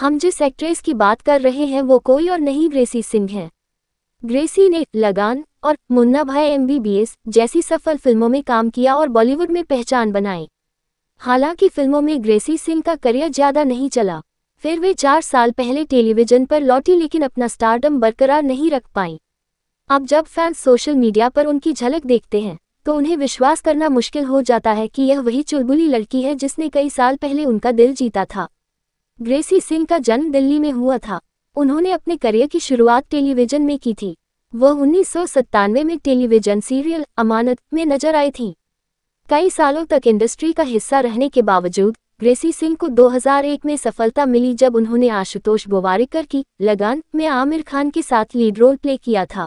हम जिस एक्ट्रेस की बात कर रहे हैं वो कोई और नहीं ग्रेसी सिंह हैं ग्रेसी ने लगान और मुन्ना भाई एमबीबीएस जैसी सफल फिल्मों में काम किया और बॉलीवुड में पहचान बनाई हालांकि फिल्मों में ग्रेसी सिंह का करियर ज्यादा नहीं चला फिर वे चार साल पहले टेलीविजन पर लौटी लेकिन अपना स्टारडम बरकरार नहीं रख पाई अब जब फैंस सोशल मीडिया पर उनकी झलक देखते हैं तो उन्हें विश्वास करना मुश्किल हो जाता है कि यह वही चुलबुली लड़की है जिसने कई साल पहले उनका दिल जीता था ग्रेसी सिंह का जन्म दिल्ली में हुआ था उन्होंने अपने करियर की शुरुआत टेलीविजन में की थी वह उन्नीस में टेलीविजन सीरियल अमानत में नजर आई थी कई सालों तक इंडस्ट्री का हिस्सा रहने के बावजूद ग्रेसी सिंह को 2001 में सफलता मिली जब उन्होंने आशुतोष बोवारिकर की लगान में आमिर खान के साथ लीड रोल प्ले किया था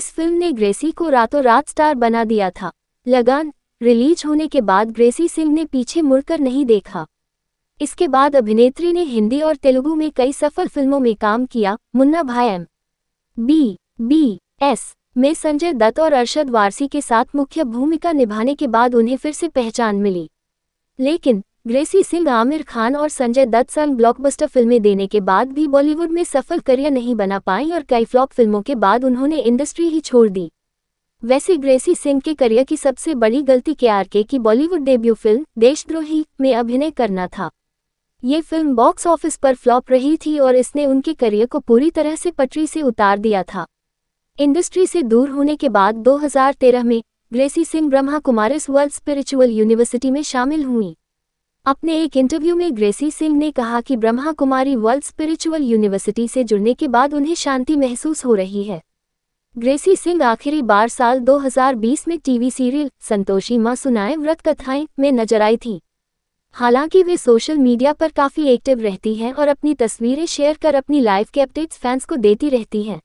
इस फिल्म ने ग्रेसी को रातों रात स्टार बना दिया था लगान रिलीज होने के बाद ग्रेसी सिंह ने पीछे मुड़कर नहीं देखा इसके बाद अभिनेत्री ने हिंदी और तेलुगु में कई सफल फिल्मों में काम किया मुन्ना भाई एम बी बी एस में संजय दत्त और अरशद वारसी के साथ मुख्य भूमिका निभाने के बाद उन्हें फिर से पहचान मिली लेकिन ग्रेसी सिंह आमिर खान और संजय दत्त संग ब्लॉकबस्टर फिल्में देने के बाद भी बॉलीवुड में सफल करियर नहीं बना पाई और कई फ्लॉप फिल्मों के बाद उन्होंने इंडस्ट्री ही छोड़ दी वैसे ग्रेसी सिंह के करियर की सबसे बड़ी गलती के आर के की बॉलीवुड डेब्यू फिल्म देशद्रोही में अभिनय करना था ये फिल्म बॉक्स ऑफिस पर फ्लॉप रही थी और इसने उनके करियर को पूरी तरह से पटरी से उतार दिया था इंडस्ट्री से दूर होने के बाद 2013 में Gracy Singh Brahma Kumaris world spiritual university में शामिल हुई अपने एक इंटरव्यू में ग्रेसी सिंह ने कहा कि Brahma Kumari world spiritual university से जुड़ने के बाद उन्हें शांति महसूस हो रही है ग्रेसी सिंह आखिरी बार साल 2020 में टीवी सीरियल संतोषी माँ सुनाए व्रत कथाएं में नजर आई थीं हालांकि वे सोशल मीडिया पर काफ़ी एक्टिव रहती हैं और अपनी तस्वीरें शेयर कर अपनी लाइफ के अपडेट्स फैंस को देती रहती हैं